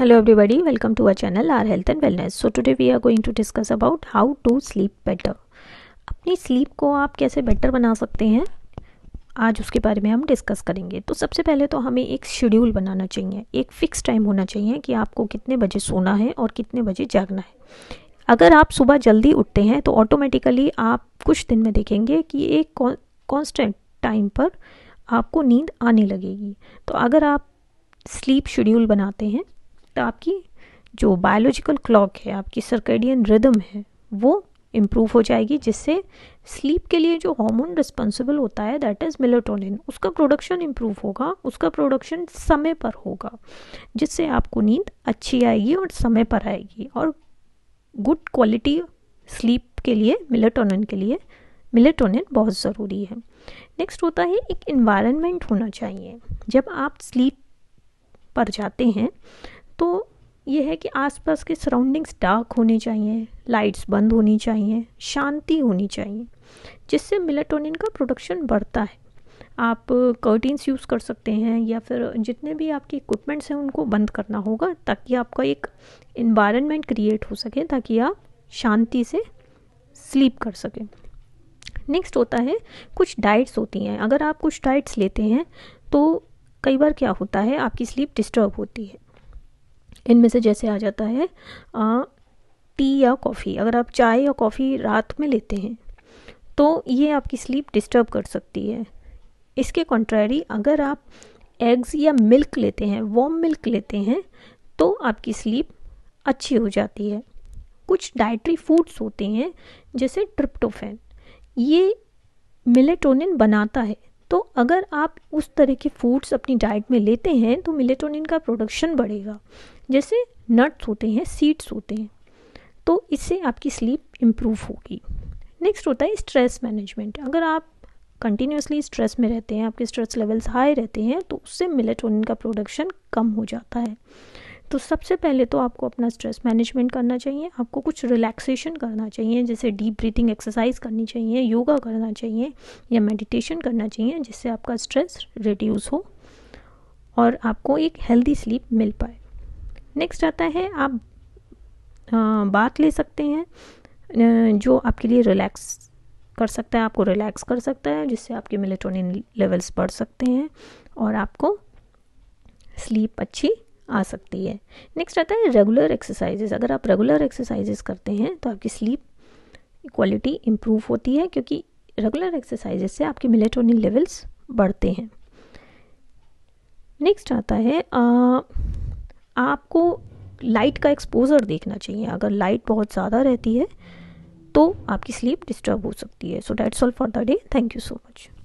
hello everybody welcome to our channel our health and wellness so today we are going to discuss about how to sleep better अपनी sleep को आप कैसे better बना सकते हैं आज उसके बारे में हम डिस्कस करेंगे तो सबसे पहले तो हमें एक शेड्यूल बनाना चाहिए एक फ़िक्स टाइम होना चाहिए कि आपको कितने बजे सोना है और कितने बजे जागना है अगर आप सुबह जल्दी उठते हैं तो ऑटोमेटिकली आप कुछ दिन में देखेंगे कि एक कॉन्स्टेंट टाइम पर आपको नींद आने लगेगी तो अगर आप स्लीप शेड्यूल बनाते हैं तो आपकी जो बायोलॉजिकल क्लॉक है आपकी सर्कडियन रिदम है वो इम्प्रूव हो जाएगी जिससे स्लीप के लिए जो हार्मोन रिस्पॉन्सिबल होता है दैट इज़ मेलाटोनिन उसका प्रोडक्शन इम्प्रूव होगा उसका प्रोडक्शन समय पर होगा जिससे आपको नींद अच्छी आएगी और समय पर आएगी और गुड क्वालिटी स्लीप के लिए मिलेटोनिन के लिए मेलाटोनिन बहुत ज़रूरी है नेक्स्ट होता है एक इन्वायरमेंट होना चाहिए जब आप स्लीप पर जाते हैं तो यह है कि आसपास के सराउंडिंग्स डार्क होने चाहिए लाइट्स बंद होनी चाहिए शांति होनी चाहिए जिससे मिलेटोनिन का प्रोडक्शन बढ़ता है आप कर्टीन्स यूज़ कर सकते हैं या फिर जितने भी आपके इक्विपमेंट्स हैं उनको बंद करना होगा ताकि आपका एक इन्वायरमेंट क्रिएट हो सके ताकि आप शांति से स्लीप कर सकें नेक्स्ट होता है कुछ डाइट्स होती हैं अगर आप कुछ डाइट्स लेते हैं तो कई बार क्या होता है आपकी स्लीप डिस्टर्ब होती है इनमें से जैसे आ जाता है आ, टी या कॉफ़ी अगर आप चाय या कॉफ़ी रात में लेते हैं तो ये आपकी स्लीप डिस्टर्ब कर सकती है इसके कॉन्ट्रेरी अगर आप एग्स या मिल्क लेते हैं वॉम मिल्क लेते हैं तो आपकी स्लीप अच्छी हो जाती है कुछ डाइट्री फूड्स होते हैं जैसे ट्रिप्टोफेन ये मिलेटोनिन बनाता है तो अगर आप उस तरह के फूड्स अपनी डाइट में लेते हैं तो मिलेटोनिन का प्रोडक्शन बढ़ेगा जैसे नट्स होते हैं सीड्स होते हैं तो इससे आपकी स्लीप इम्प्रूव होगी नेक्स्ट होता है स्ट्रेस मैनेजमेंट अगर आप कंटिन्यूसली स्ट्रेस में रहते हैं आपके स्ट्रेस लेवल्स हाई रहते हैं तो उससे मिलेटोनिन का प्रोडक्शन कम हो जाता है तो सबसे पहले तो आपको अपना स्ट्रेस मैनेजमेंट करना चाहिए आपको कुछ रिलैक्सेशन करना चाहिए जैसे डीप ब्रीथिंग एक्सरसाइज करनी चाहिए योगा करना चाहिए या मेडिटेशन करना चाहिए जिससे आपका स्ट्रेस रिड्यूस हो और आपको एक हेल्दी स्लीप मिल पाए नेक्स्ट आता है आप बात ले सकते हैं जो आपके लिए रिलैक्स कर सकता है आपको रिलैक्स कर सकता है जिससे आपके मेलेटोनिन लेवल्स बढ़ सकते हैं और आपको स्लीप अच्छी आ सकती है नेक्स्ट आता है रेगुलर एक्सरसाइजेज अगर आप रेगुलर एक्सरसाइजेज करते हैं तो आपकी स्लीप क्वालिटी इम्प्रूव होती है क्योंकि रेगुलर एक्सरसाइजेज से आपके मिलेटोनिन लेवल्स बढ़ते हैं नेक्स्ट आता है आ, आपको लाइट का एक्सपोजर देखना चाहिए अगर लाइट बहुत ज़्यादा रहती है तो आपकी स्लीप डिस्टर्ब हो सकती है so that's all for the day thank you so much